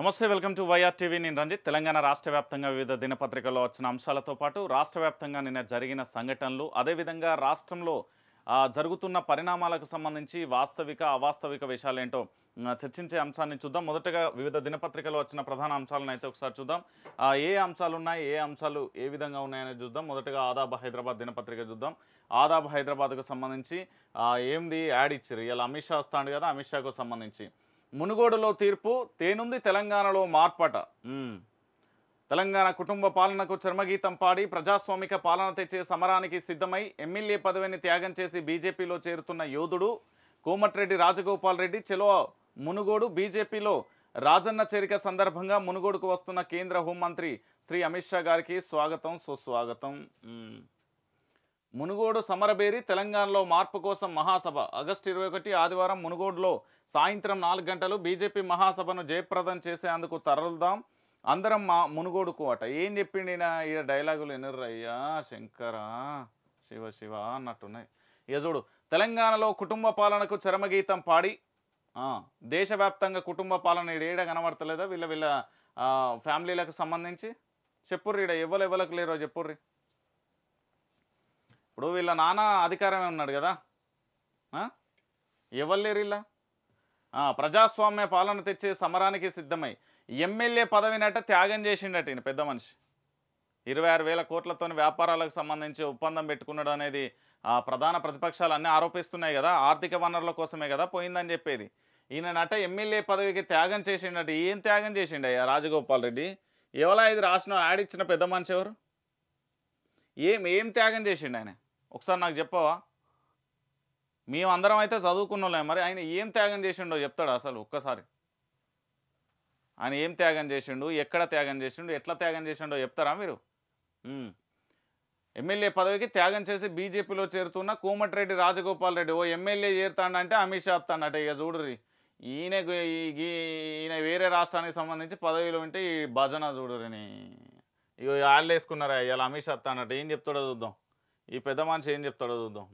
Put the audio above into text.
నమస్తే welcome to YR TV నేను రంజిత్ తెలంగాణ రాష్ట్ర వ్యాప్తంగా వివిధ దినపత్రికల్లో వచ్చిన అంశాలతో పాటు రాష్ట్ర వ్యాప్తంగా నిన్న జరిగిన సంఘటనలు అదేవిధంగా రాష్ట్రంలో జరుగుతున్న పరిణామాలకు సంబంధించి వాస్తవిక అవాస్తవిక ఏంటో చర్చించే అంశాన్ని చూద్దాం మొదటగా వివిధ దినపత్రికలు వచ్చిన ప్రధాన అంశాలను అయితే ఒకసారి చూద్దాం ఏ అంశాలు ఉన్నాయి ఏ అంశాలు ఏ విధంగా ఉన్నాయని చూద్దాం మొదటగా ఆదాబ్ హైదరాబాద్ దినపత్రిక చూద్దాం ఆదాబ్ హైదరాబాద్కు సంబంధించి ఏంది యాడ్ ఇచ్చారు ఇలా అమిత్ షా వస్తాడు కదా అమిత్ షాకు సంబంధించి మునుగోడులో తీర్పు తేనుంది తెలంగాణలో మార్పట తెలంగాణ కుటుంబ పాలనకు చర్మగీతం పాడి ప్రజాస్వామిక పాలన తెచ్చే సమరానికి సిద్ధమై ఎమ్మెల్యే పదవిని త్యాగం చేసి బీజేపీలో చేరుతున్న యోధుడు కోమటిరెడ్డి రాజగోపాల్ రెడ్డి చెలో మునుగోడు బీజేపీలో రాజన్న చేరిక సందర్భంగా మునుగోడుకు వస్తున్న కేంద్ర హోంమంత్రి శ్రీ అమిత్ షా గారికి స్వాగతం సుస్వాగతం మునుగోడు సమరబేరి తెలంగాణలో మార్పు కోసం మహాసభ ఆగస్టు ఇరవై ఒకటి ఆదివారం మునుగోడులో సాయంత్రం నాలుగు గంటలు బీజేపీ మహాసభను జయప్రదం చేసేందుకు తరలుదాం అందరం మా మునుగోడుకు అట ఏం చెప్పిండి ఈ డైలాగులు ఎన్నర్రయ్యా శంకరా శివ శివ అన్నట్టున్నాయి ఇక తెలంగాణలో కుటుంబ పాలనకు చరమగీతం పాడి దేశవ్యాప్తంగా కుటుంబ పాలన ఏడ కనబడతలేదా వీళ్ళ వీళ్ళ ఫ్యామిలీలకు సంబంధించి చెప్పుర్రి ఎవ్వలు ఎవరు ఎవరికి లేరో చెప్పుర్రి ఇప్పుడు వీళ్ళ నాన్న అధికారమే ఉన్నాడు కదా ఇవ్వలేరు లేరు ఇలా ప్రజాస్వామ్య పాలన తెచ్చే సమరానికి సిద్ధమై ఎమ్మెల్యే పదవినట త్యాగం చేసిండట ఈయన పెద్ద మనిషి ఇరవై ఆరు వేల కోట్లతో వ్యాపారాలకు సంబంధించి ఒప్పందం పెట్టుకున్నాడు అనేది ఆ ప్రధాన ప్రతిపక్షాలు అన్నీ ఆరోపిస్తున్నాయి కదా ఆర్థిక వనరుల కోసమే కదా పోయిందని చెప్పేది ఈయన నట ఎమ్మెల్యే పదవికి త్యాగం చేసిండట ఏం త్యాగం చేసిండు రాజగోపాల్ రెడ్డి ఎవలా ఇది రాసిన యాడ్ ఇచ్చిన పెద్ద మనిషి ఎవరు ఏం ఏం త్యాగం చేసిండు ఆయన ఒకసారి నాకు చెప్పవా మేమందరం అయితే వాళ్ళే మరి ఆయన ఏం త్యాగం చేసిండో చెప్తాడు అసలు ఒక్కసారి ఆయన ఏం త్యాగం చేసిండు ఎక్కడ త్యాగం చేసిండు ఎట్లా త్యాగం చేసిండో చెప్తారా మీరు ఎమ్మెల్యే పదవికి త్యాగం చేసి బీజేపీలో చేరుతున్న కోమటిరెడ్డి రాజగోపాల్ రెడ్డి ఓ ఎమ్మెల్యే చేరుతాడంటే అమిత్ షా వస్తాడట ఇక చూడుర్రి ఈయన ఈయన వేరే రాష్ట్రానికి సంబంధించి పదవిలో ఉంటే ఈ భజన చూడురని ఇక వాళ్ళు వేసుకున్నారా ఇవాళ అమిత్ షా వస్తాడట ఏం చెప్తాడో చూద్దాం ఈ పెద్ద మనిషి ఏం చెప్తాడో చూద్దాం